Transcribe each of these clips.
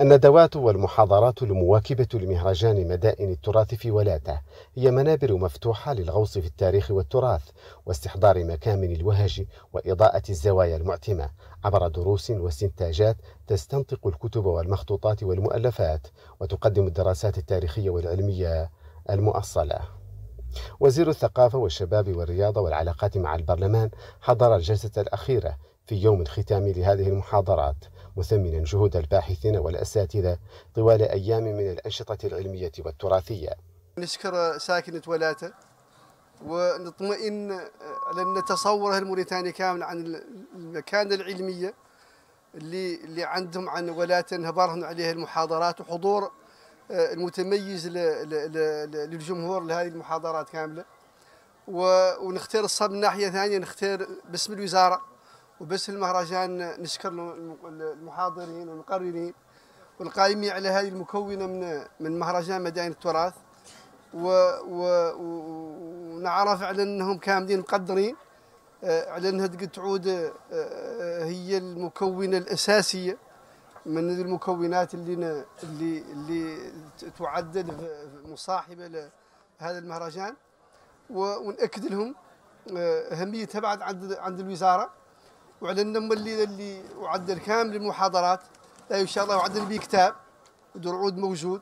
الندوات والمحاضرات المواكبة لمهرجان مدائن التراث في ولاته هي منابر مفتوحة للغوص في التاريخ والتراث واستحضار مكامن الوهج وإضاءة الزوايا المعتمة عبر دروس واستنتاجات تستنطق الكتب والمخطوطات والمؤلفات وتقدم الدراسات التاريخية والعلمية المؤصلة. وزير الثقافة والشباب والرياضة والعلاقات مع البرلمان حضر الجلسة الأخيرة في يوم الختام لهذه المحاضرات مثمنا جهود الباحثين والأساتذة طوال أيام من الأنشطة العلمية والتراثية نشكر ساكنة ولاته ونطمئن على أن تصوره الموريتاني كامل عن المكانة العلمية اللي اللي عندهم عن ولاته انهبارهم عليها المحاضرات وحضور آه، المتميز للجمهور لهذه المحاضرات كاملة ونختار الصب من ناحية ثانية نختار باسم الوزارة وبس المهرجان نشكر المحاضرين والمقررين والقائمين على هذه المكونه من من مهرجان مدائن التراث و و ونعرف على انهم كاملين مقدرين آه، على انها تعود آه، آه، هي المكونه الاساسيه من المكونات اللي اللي اللي تعدد مصاحبه لهذا المهرجان ونأكد لهم اهميتها بعد عند عند الوزاره وبعدين لما اللي اللي وعدل كامل المحاضرات لا ان شاء الله وعدنا به كتاب ودرعود موجود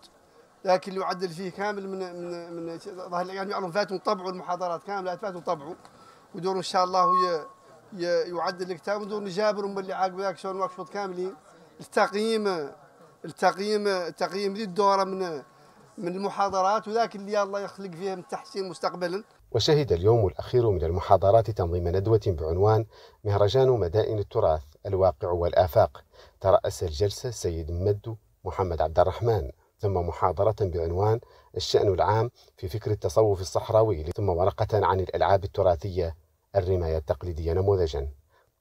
لكن اللي وعدل فيه كامل من من من ظهر يعني فاتوا طبعوا المحاضرات كامله فاتوا طبعوا ودور ان شاء الله يعدل الكتاب ودور جابر اللي عاقب ذاك شلون واقفوا كاملين التقييم التقييم التقييم ذي الدوره من من المحاضرات وذاك اللي الله يخلق فيهم التحسين مستقبلا وشهد اليوم الأخير من المحاضرات تنظيم ندوة بعنوان مهرجان مدائن التراث الواقع والآفاق ترأس الجلسة السيد مدو محمد عبد الرحمن ثم محاضرة بعنوان الشأن العام في فكر التصوف الصحراوي ثم ورقة عن الألعاب التراثية الرماية التقليدية نموذجا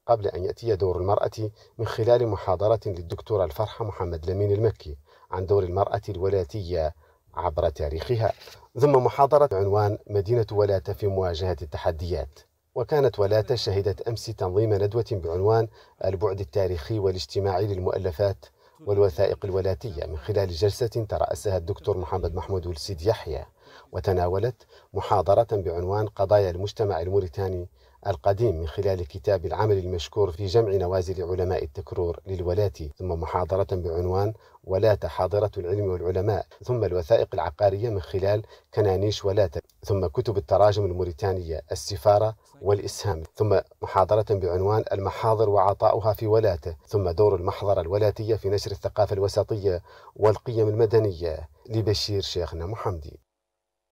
قبل أن يأتي دور المرأة من خلال محاضرة للدكتورة الفرحة محمد لمين المكي عن دور المرأة الولاتية عبر تاريخها ثم محاضرة عنوان مدينة ولاتة في مواجهة التحديات وكانت ولاتة شهدت أمس تنظيم ندوة بعنوان البعد التاريخي والاجتماعي للمؤلفات والوثائق الولاتية من خلال جلسة ترأسها الدكتور محمد محمود السيد يحيى وتناولت محاضرة بعنوان قضايا المجتمع الموريتاني القديم من خلال كتاب العمل المشكور في جمع نوازل علماء التكرور للولاة ثم محاضرة بعنوان ولاتة حاضرة العلم والعلماء ثم الوثائق العقارية من خلال كنانيش ولاتة ثم كتب التراجم الموريتانية السفارة والإسهام ثم محاضرة بعنوان المحاضر وعطاؤها في ولاتة ثم دور المحضرة الولاتية في نشر الثقافة الوسطية والقيم المدنية لبشير شيخنا محمدي